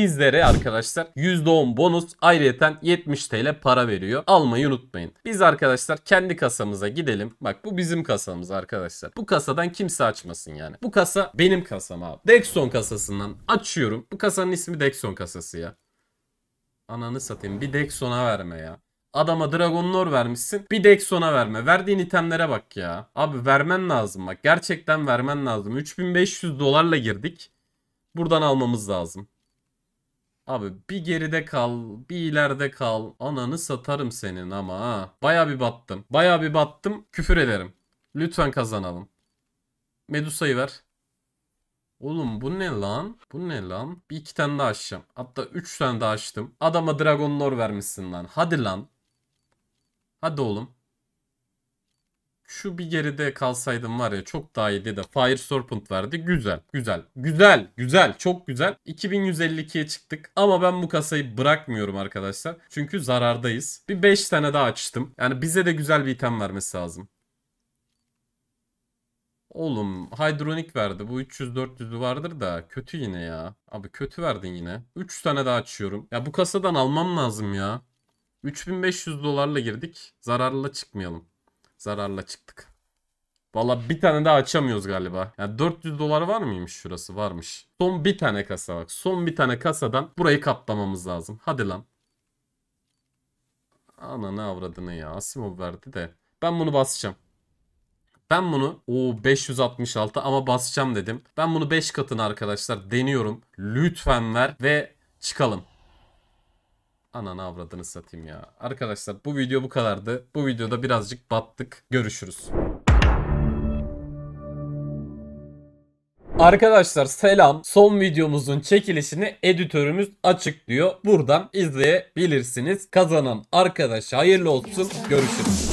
sizlere arkadaşlar %10 bonus ayrıyeten 70 TL para veriyor. Almayı unutmayın. Biz arkadaşlar kendi kasamıza gidelim. Bak bu bizim kasamız arkadaşlar. Bu kasadan kimse açmasın yani. Bu kasa benim kasam abi. Dexon kasasından açıyorum. Bu kasanın ismi Dexon kasası ya. Ananı satayım. Bir Dexon'a verme ya. Adama Dragon Lore vermişsin. Bir Dexon'a verme. Verdiğin itemlere bak ya. Abi vermen lazım bak. Gerçekten vermen lazım. 3500 dolarla girdik. Buradan almamız lazım. Abi bir geride kal, bir ileride kal. Ananı satarım senin ama ha. Baya bir battım. Baya bir battım. Küfür ederim. Lütfen kazanalım. Medusa'yı ver. Oğlum bu ne lan? Bu ne lan? Bir iki tane daha açacağım. Hatta üç tane daha açtım. Adama Dragon Lore vermişsin lan. Hadi lan. Hadi oğlum şu bir geride kalsaydım var ya çok daha iyiydi de Fire Serpent verdi. Güzel, güzel, güzel, güzel, çok güzel. 2152'ye çıktık ama ben bu kasayı bırakmıyorum arkadaşlar. Çünkü zarardayız. Bir 5 tane daha açtım. Yani bize de güzel bir item vermesi lazım. Oğlum hidronik verdi. Bu 300-400'lü vardır da kötü yine ya. Abi kötü verdin yine. 3 tane daha açıyorum. Ya bu kasadan almam lazım ya. 3500 dolarla girdik. Zararla çıkmayalım. Zararla çıktık. Valla bir tane daha açamıyoruz galiba. Yani 400 dolar var mıymış şurası? Varmış. Son bir tane kasa bak. Son bir tane kasadan burayı katlamamız lazım. Hadi lan. Ana ne avradını ya. Asimov verdi de. Ben bunu basacağım. Ben bunu o 566 ama basacağım dedim. Ben bunu 5 katını arkadaşlar deniyorum. Lütfen ver ve çıkalım. Ananı avradını satayım ya. Arkadaşlar bu video bu kadardı. Bu videoda birazcık battık. Görüşürüz. Arkadaşlar selam. Son videomuzun çekilişini editörümüz açıklıyor. Buradan izleyebilirsiniz. Kazanan arkadaş hayırlı olsun. Görüşürüz.